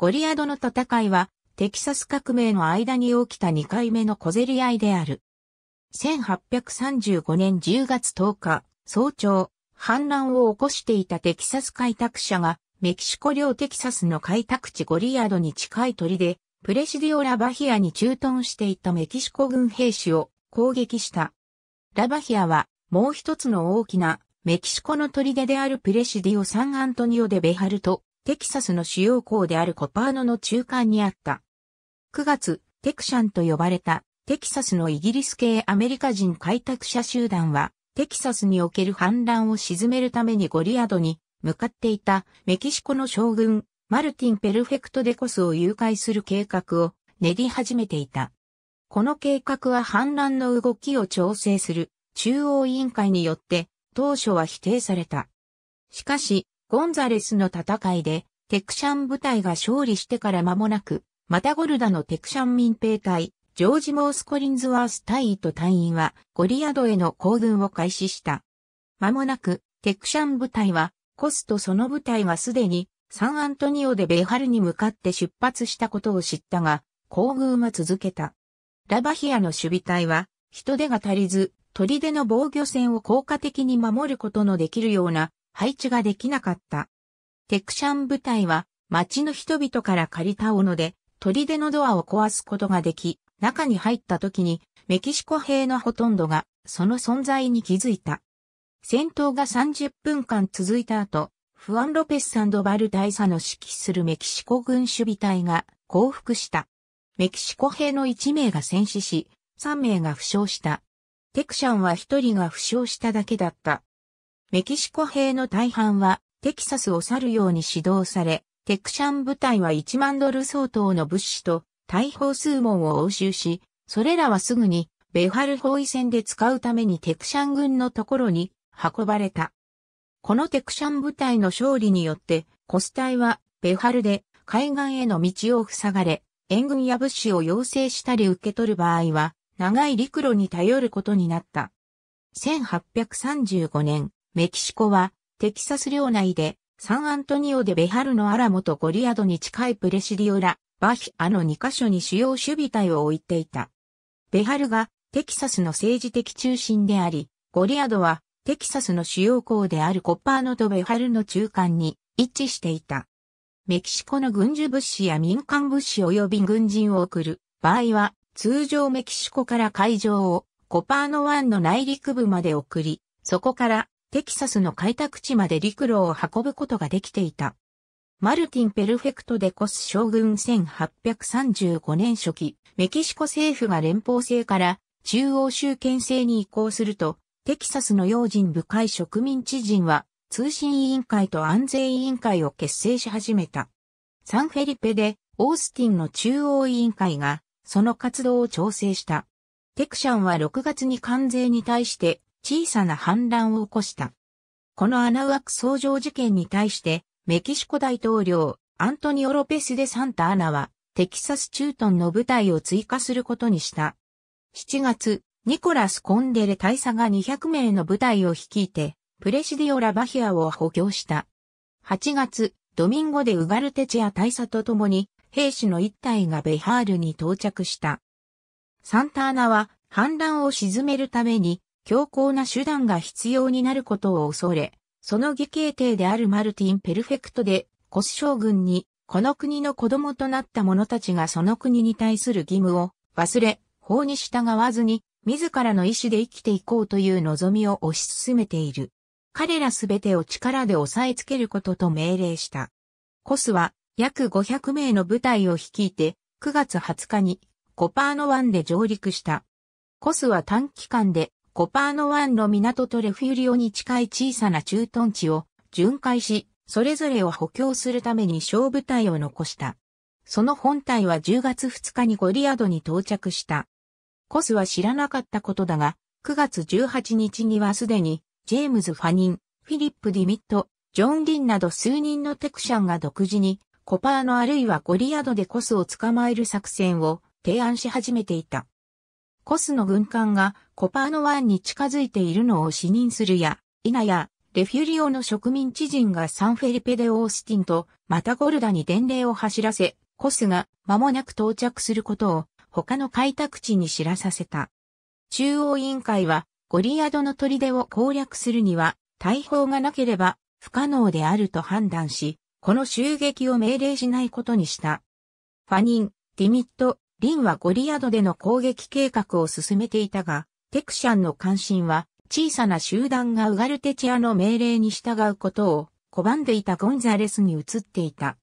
ゴリアドの戦いは、テキサス革命の間に起きた2回目の小競り合いである。1835年10月10日、早朝、反乱を起こしていたテキサス開拓者が、メキシコ領テキサスの開拓地ゴリアドに近い鳥で、プレシディオ・ラバヒアに駐屯していたメキシコ軍兵士を攻撃した。ラバヒアは、もう一つの大きな、メキシコの砦であるプレシディオ・サンアントニオ・デ・ベハルトテキサスの主要港であるコパーノの中間にあった。9月、テクシャンと呼ばれたテキサスのイギリス系アメリカ人開拓者集団は、テキサスにおける反乱を鎮めるためにゴリアドに向かっていたメキシコの将軍、マルティン・ペルフェクト・デコスを誘拐する計画を練り始めていた。この計画は反乱の動きを調整する中央委員会によって当初は否定された。しかし、ゴンザレスの戦いで、テクシャン部隊が勝利してから間もなく、またゴルダのテクシャン民兵隊、ジョージ・モース・コリンズワース隊員と隊員は、ゴリアドへの行軍を開始した。間もなく、テクシャン部隊は、コスとその部隊はすでに、サンアントニオでベイハルに向かって出発したことを知ったが、行軍は続けた。ラバヒアの守備隊は、人手が足りず、砦の防御線を効果的に守ることのできるような配置ができなかった。テクシャン部隊は町の人々から借りた斧で砦のドアを壊すことができ、中に入った時にメキシコ兵のほとんどがその存在に気づいた。戦闘が30分間続いた後、フアン・ロペス・サンドバル大佐の指揮するメキシコ軍守備隊が降伏した。メキシコ兵の1名が戦死し、3名が負傷した。テクシャンは1人が負傷しただけだった。メキシコ兵の大半はテキサスを去るように指導され、テクシャン部隊は1万ドル相当の物資と大砲数門を押収し、それらはすぐにベハル包囲戦で使うためにテクシャン軍のところに運ばれた。このテクシャン部隊の勝利によって、コス隊はベハルで海岸への道を塞がれ、援軍や物資を要請したり受け取る場合は、長い陸路に頼ることになった。1835年、メキシコは、テキサス領内で、サンアントニオでベハルのアラモとゴリアドに近いプレシディオラ、バヒアの2カ所に主要守備隊を置いていた。ベハルがテキサスの政治的中心であり、ゴリアドはテキサスの主要港であるコッパーノとベハルの中間に一致していた。メキシコの軍需物資や民間物資及び軍人を送る場合は、通常メキシコから海上をコパーノ湾の内陸部まで送り、そこからテキサスの開拓地まで陸路を運ぶことができていた。マルティン・ペルフェクト・デ・コス将軍1835年初期、メキシコ政府が連邦制から中央集権制に移行すると、テキサスの用心深い植民地人は通信委員会と安全委員会を結成し始めた。サンフェリペでオースティンの中央委員会がその活動を調整した。テクシャンは6月に関税に対して小さな反乱を起こした。このアナアク創上事件に対して、メキシコ大統領、アントニオ・ロペス・デ・サンタ・アナは、テキサスチュートンの部隊を追加することにした。7月、ニコラス・コンデレ大佐が200名の部隊を率いて、プレシディオ・ラバヒアを補強した。8月、ドミンゴでウガルテチア大佐と共に、兵士の一隊がベハールに到着した。サンタアナは、反乱を鎮めるために、強硬な手段が必要になることを恐れ、その義兄弟であるマルティン・ペルフェクトで、コス将軍に、この国の子供となった者たちがその国に対する義務を忘れ、法に従わずに、自らの意志で生きていこうという望みを推し進めている。彼らすべてを力で押さえつけることと命令した。コスは約500名の部隊を率いて9月20日にコパーノ湾で上陸した。コスは短期間でコパーノ湾の港とレフュリオに近い小さな駐屯地を巡回し、それぞれを補強するために小部隊を残した。その本体は10月2日にゴリアドに到着した。コスは知らなかったことだが、9月18日にはすでに、ジェームズ・ファニン、フィリップ・ディミット、ジョン・リンなど数人のテクシャンが独自に、コパーノあるいはゴリアドでコスを捕まえる作戦を提案し始めていた。コスの軍艦がコパーノ湾に近づいているのを視認するや、イナや、レフュリオの植民地人がサンフェリペデ・オースティンとマタゴルダに伝令を走らせ、コスが間もなく到着することを他の開拓地に知らさせた。中央委員会はゴリアドの砦を攻略するには大砲がなければ不可能であると判断し、この襲撃を命令しないことにした。ファニン、ディミット、リンはゴリアドでの攻撃計画を進めていたが、テクシャンの関心は小さな集団がウガルテチアの命令に従うことを拒んでいたゴンザレスに移っていた。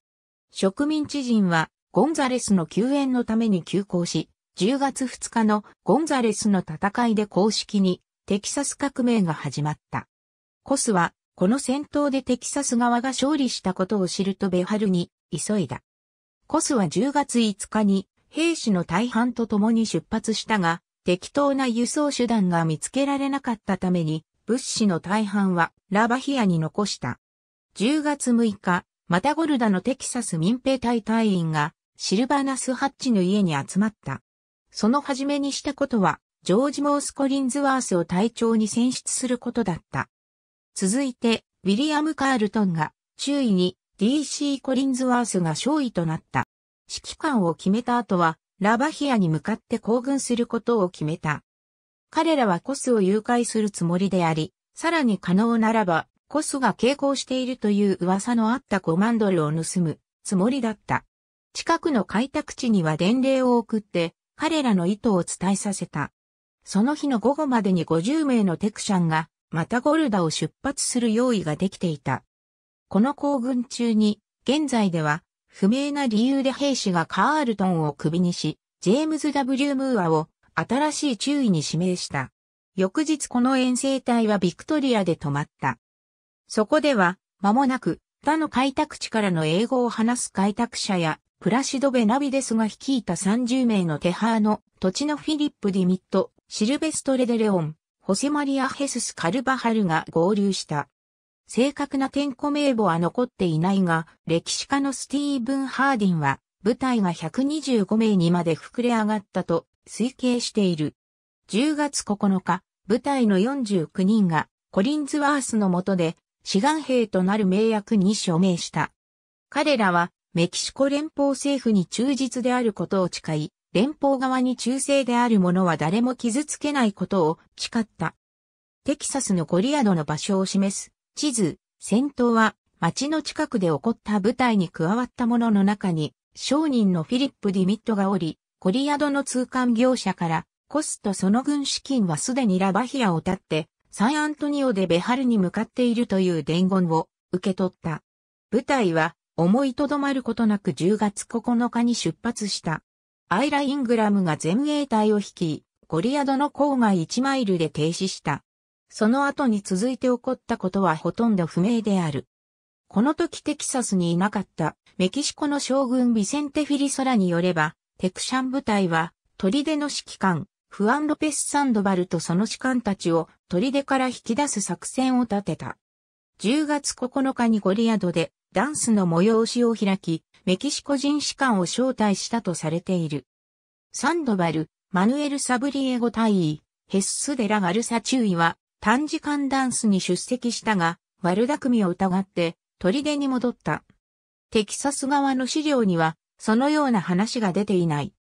植民地人はゴンザレスの救援のために急行し、10月2日のゴンザレスの戦いで公式にテキサス革命が始まった。コスはこの戦闘でテキサス側が勝利したことを知るとベハルに急いだ。コスは10月5日に兵士の大半と共に出発したが、適当な輸送手段が見つけられなかったために、物資の大半はラバヒアに残した。10月6日、マタゴルダのテキサス民兵隊隊員がシルバナス・ハッチの家に集まった。その初めにしたことは、ジョージ・モース・コリンズワースを隊長に選出することだった。続いて、ウィリアム・カールトンが、周囲に DC・ コリンズワースが勝利となった。指揮官を決めた後は、ラバヒアに向かって行軍することを決めた。彼らはコスを誘拐するつもりであり、さらに可能ならば、コスが傾向しているという噂のあったコマンドルを盗むつもりだった。近くの開拓地には伝令を送って、彼らの意図を伝えさせた。その日の午後までに50名のテクシャンが、またゴルダを出発する用意ができていた。この行軍中に、現在では不明な理由で兵士がカールトンをクビにし、ジェームズ・ W・ ムーアを新しい注意に指名した。翌日この遠征隊はビクトリアで止まった。そこでは、間もなく、他の開拓地からの英語を話す開拓者や、プラシド・ベナビデスが率いた30名のテハーの土地のフィリップ・ディミット、シルベストレ・デレオン、ホセマリア・ヘスス・カルバハルが合流した。正確な点呼名簿は残っていないが、歴史家のスティーブン・ハーディンは、部隊が125名にまで膨れ上がったと推計している。10月9日、部隊の49人がコリンズワースの下で志願兵となる名役に署名した。彼らはメキシコ連邦政府に忠実であることを誓い、連邦側に忠誠である者は誰も傷つけないことを誓った。テキサスのコリアドの場所を示す地図、戦闘は町の近くで起こった部隊に加わった者の中に、商人のフィリップ・ディミットがおり、コリアドの通関業者から、コスとその軍資金はすでにラバヒアを立って、サンアントニオでベハルに向かっているという伝言を受け取った。部隊は思いとどまることなく10月9日に出発した。アイラ・イングラムが前衛隊を率い、コリアドの郊外1マイルで停止した。その後に続いて起こったことはほとんど不明である。この時テキサスにいなかったメキシコの将軍ビセンテ・フィリソラによれば、テクシャン部隊は、砦の指揮官、フアン・ロペス・サンドバルとその士官たちを砦から引き出す作戦を立てた。10月9日にゴリアドでダンスの催しを開き、メキシコ人士官を招待したとされている。サンドバル、マヌエル・サブリエゴ大尉、ヘッス・デラ・ガルサ中尉は、短時間ダンスに出席したが、悪巧みを疑って、砦に戻った。テキサス側の資料には、そのような話が出ていない。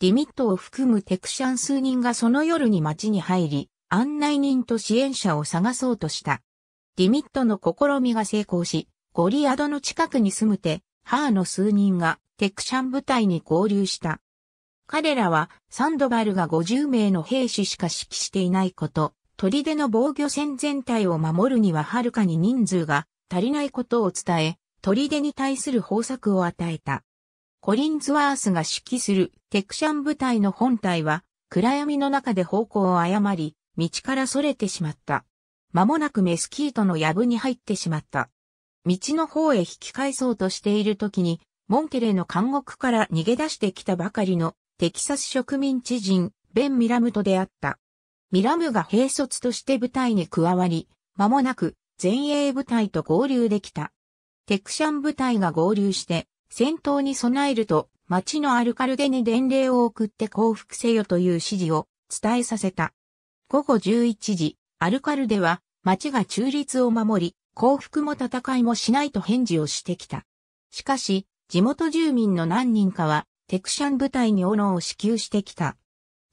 ディミットを含むテクシャン数人がその夜に街に入り、案内人と支援者を探そうとした。ディミットの試みが成功し、ゴリアドの近くに住むて、ハーの数人がテクシャン部隊に合流した。彼らはサンドバルが50名の兵士しか指揮していないこと、砦の防御線全体を守るにははるかに人数が足りないことを伝え、砦に対する方策を与えた。コリンズワースが指揮するテクシャン部隊の本体は暗闇の中で方向を誤り、道から逸れてしまった。間もなくメスキートの藪に入ってしまった。道の方へ引き返そうとしている時に、モンテレの監獄から逃げ出してきたばかりのテキサス植民地人、ベン・ミラムと出会った。ミラムが兵卒として部隊に加わり、間もなく前衛部隊と合流できた。テクシャン部隊が合流して戦闘に備えると町のアルカルデに伝令を送って降伏せよという指示を伝えさせた。午後11時、アルカルデは町が中立を守り、降伏も戦いもしないと返事をしてきた。しかし、地元住民の何人かは、テクシャン部隊に斧を支給してきた。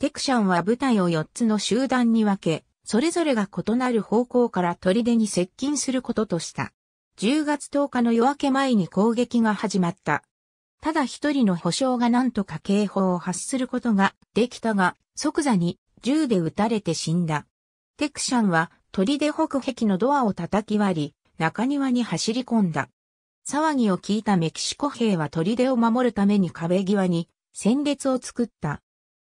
テクシャンは部隊を4つの集団に分け、それぞれが異なる方向から砦に接近することとした。10月10日の夜明け前に攻撃が始まった。ただ一人の保証が何とか警報を発することができたが、即座に銃で撃たれて死んだ。テクシャンは砦北壁のドアを叩き割り、中庭に走り込んだ。騒ぎを聞いたメキシコ兵は砦を守るために壁際に戦列を作った。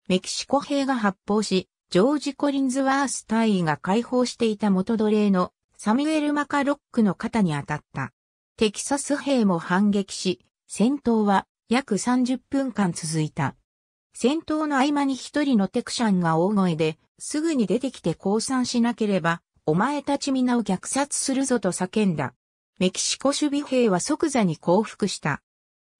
メキシコ兵が発砲し、ジョージ・コリンズワース隊員が解放していた元奴隷のサミュエル・マカロックの肩に当たった。テキサス兵も反撃し、戦闘は約30分間続いた。戦闘の合間に一人のテクシャンが大声で、すぐに出てきて降参しなければ、お前たち皆を虐殺するぞと叫んだ。メキシコ守備兵は即座に降伏した。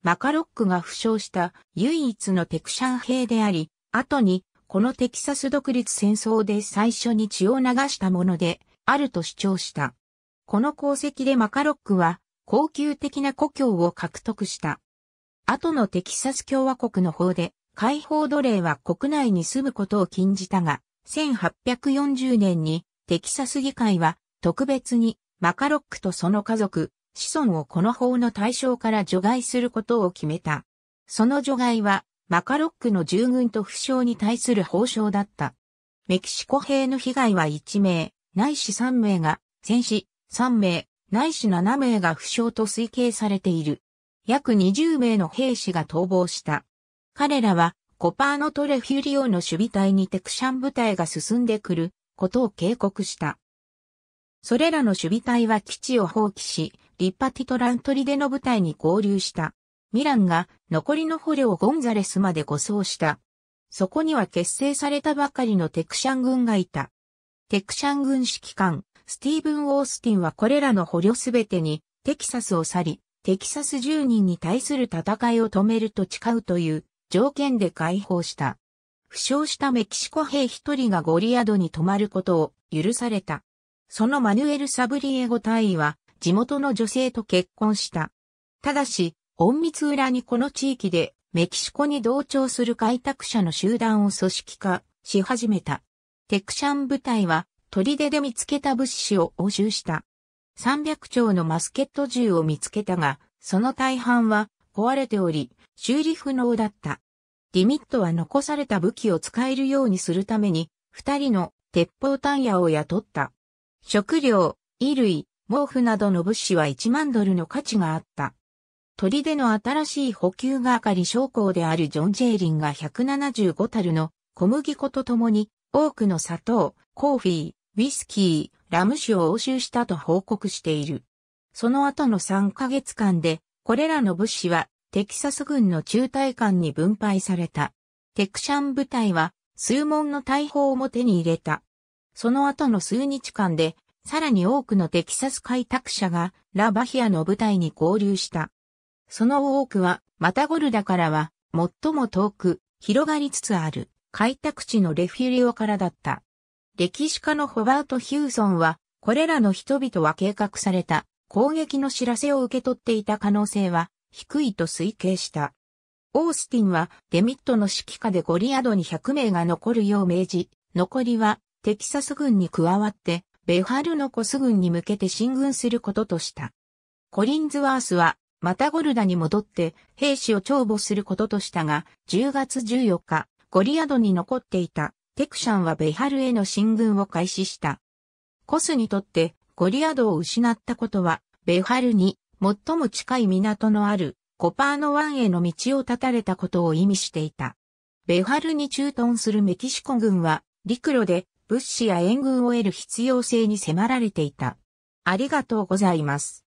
マカロックが負傷した唯一のテクシャン兵であり、後に、このテキサス独立戦争で最初に血を流したもので、あると主張した。この功績でマカロックは、高級的な故郷を獲得した。後のテキサス共和国の方で、解放奴隷は国内に住むことを禁じたが、1840年にテキサス議会は特別にマカロックとその家族、子孫をこの法の対象から除外することを決めた。その除外はマカロックの従軍と負傷に対する報奨だった。メキシコ兵の被害は1名、ないし3名が、戦死、3名、ないし7名が負傷と推計されている。約20名の兵士が逃亡した。彼らは、コパーノトレフュリオの守備隊にテクシャン部隊が進んでくることを警告した。それらの守備隊は基地を放棄し、リッパティトラントリデの部隊に合流した。ミランが残りの捕虜をゴンザレスまで護送した。そこには結成されたばかりのテクシャン軍がいた。テクシャン軍指揮官、スティーブン・オースティンはこれらの捕虜すべてにテキサスを去り、テキサス住人に対する戦いを止めると誓うという条件で解放した。負傷したメキシコ兵一人がゴリアドに泊まることを許された。そのマヌエル・サブリエゴ大尉は地元の女性と結婚した。ただし、隠密裏にこの地域でメキシコに同調する開拓者の集団を組織化し始めた。テクシャン部隊は砦で見つけた物資を押収した。300丁のマスケット銃を見つけたが、その大半は壊れており、修理不能だった。ディミットは残された武器を使えるようにするために、二人の鉄砲弾屋を雇った。食料、衣類、毛布などの物資は1万ドルの価値があった。鳥での新しい補給係将校であるジョン・ジェイリンが175ルの小麦粉と共に多くの砂糖、コーヒー、ウィスキー、ラム酒を押収したと報告している。その後の3ヶ月間で、これらの物資はテキサス軍の中隊間に分配された。テクシャン部隊は数門の大砲も手に入れた。その後の数日間で、さらに多くのテキサス開拓者がラバヒアの部隊に合流した。その多くは、マタゴルダからは、最も遠く、広がりつつある、開拓地のレフィリオからだった。歴史家のホバート・ヒューソンは、これらの人々は計画された攻撃の知らせを受け取っていた可能性は低いと推計した。オースティンはデミットの指揮下でゴリアドに100名が残るよう命じ、残りはテキサス軍に加わってベハルノコス軍に向けて進軍することとした。コリンズワースはまたゴルダに戻って兵士を帳簿することとしたが、10月14日、ゴリアドに残っていたテクシャンはベハルへの進軍を開始した。コスにとってゴリアドを失ったことは、ベハルに最も近い港のあるコパーノ湾への道を断たれたことを意味していた。ベハルに駐屯するメキシコ軍は陸路で物資や援軍を得る必要性に迫られていた。ありがとうございます。